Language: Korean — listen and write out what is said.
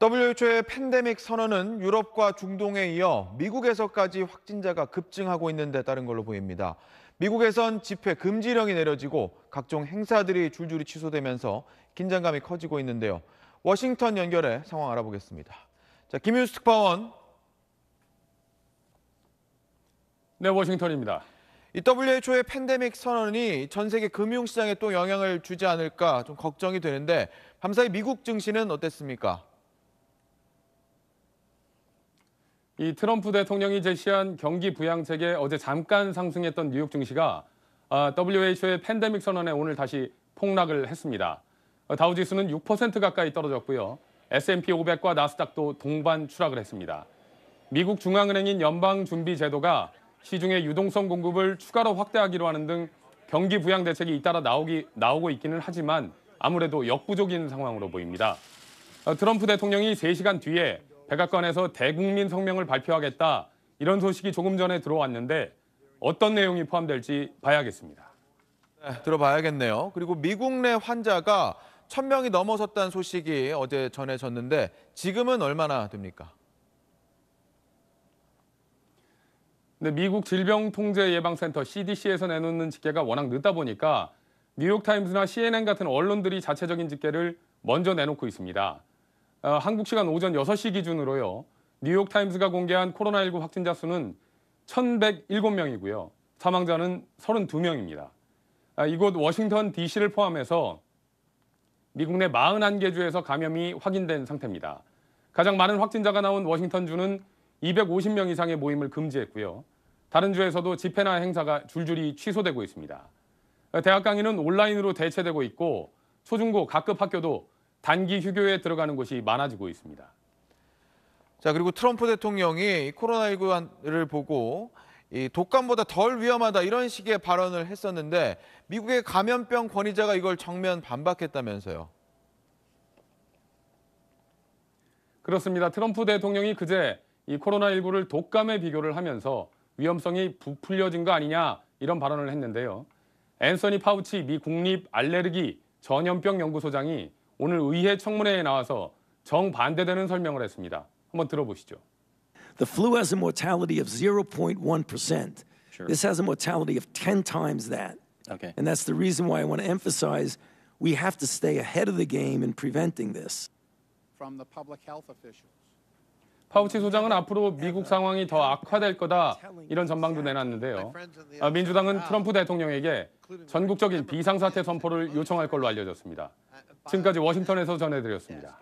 WHO의 팬데믹 선언은 유럽과 중동에 이어 미국에서까지 확진자가 급증하고 있는 데 따른 걸로 보입니다. 미국에선 집회 금지령이 내려지고 각종 행사들이 줄줄이 취소되면서 긴장감이 커지고 있는데요. 워싱턴 연결해 상황 알아보겠습니다. 자, 김윤수 특파원. 네, 워싱턴입니다. 이 WHO의 팬데믹 선언이 전 세계 금융시장에 또 영향을 주지 않을까 좀 걱정이 되는데 밤사이 미국 증시는 어땠습니까? 이 트럼프 대통령이 제시한 경기 부양책에 어제 잠깐 상승했던 뉴욕 증시가 아, WHO의 팬데믹 선언에 오늘 다시 폭락을 했습니다. 어, 다우지수는 6% 가까이 떨어졌고요. S&P 500과 나스닥도 동반 추락을 했습니다. 미국 중앙은행인 연방준비제도가 시중의 유동성 공급을 추가로 확대하기로 하는 등 경기 부양 대책이 잇따라 나오기, 나오고 있기는 하지만 아무래도 역부족인 상황으로 보입니다. 어, 트럼프 대통령이 3시간 뒤에 백악관에서 대국민 성명을 발표하겠다 이런 소식이 조금 전에 들어왔는데 어떤 내용이 포함될지 봐야겠습니다. 네, 들어봐야겠네요. 그리고 미국 내 환자가 1000명이 넘어섰다는 소식이 어제 전해졌는데 지금은 얼마나 됩니까? 네, 미국 질병통제예방센터 CDC에서 내놓는 집계가 워낙 늦다 보니까 뉴욕타임스나 CNN 같은 언론들이 자체적인 집계를 먼저 내놓고 있습니다. 어, 한국 시간 오전 6시 기준으로요. 뉴욕타임스가 공개한 코로나19 확진자 수는 1,107명이고요. 사망자는 32명입니다. 아, 이곳 워싱턴 DC를 포함해서 미국 내 41개 주에서 감염이 확인된 상태입니다. 가장 많은 확진자가 나온 워싱턴 주는 250명 이상의 모임을 금지했고요. 다른 주에서도 집회나 행사가 줄줄이 취소되고 있습니다. 어, 대학 강의는 온라인으로 대체되고 있고 초중고 각급 학교도 단기 휴교에 들어가는 곳이 많아지고 있습니다. 자 그리고 트럼프 대통령이 코로나19를 보고 이 독감보다 덜 위험하다 이런 식의 발언을 했었는데 미국의 감염병 권위자가 이걸 정면 반박했다면서요. 그렇습니다. 트럼프 대통령이 그제 이 코로나19를 독감에 비교를 하면서 위험성이 부풀려진 거 아니냐 이런 발언을 했는데요. 앤서니 파우치 미 국립 알레르기 전염병 연구소장이 오늘 의회 청문회에 나와서 정반대되는 설명을 했습니다. 한번 들어보시죠. The flu has a mortality of 0.1%. Sure. This has a mortality of 10 times that. Okay. And that's the reason why I want to emphasize we have to stay ahead of the game in preventing this. From the public health officials. 파우치 소장은 앞으로 미국 상황이 더 악화될 거다 이런 전망도 내놨는데요. 민주당은 트럼프 대통령에게 전국적인 비상사태 선포를 요청할 걸로 알려졌습니다. 지금까지 워싱턴에서 전해드렸습니다.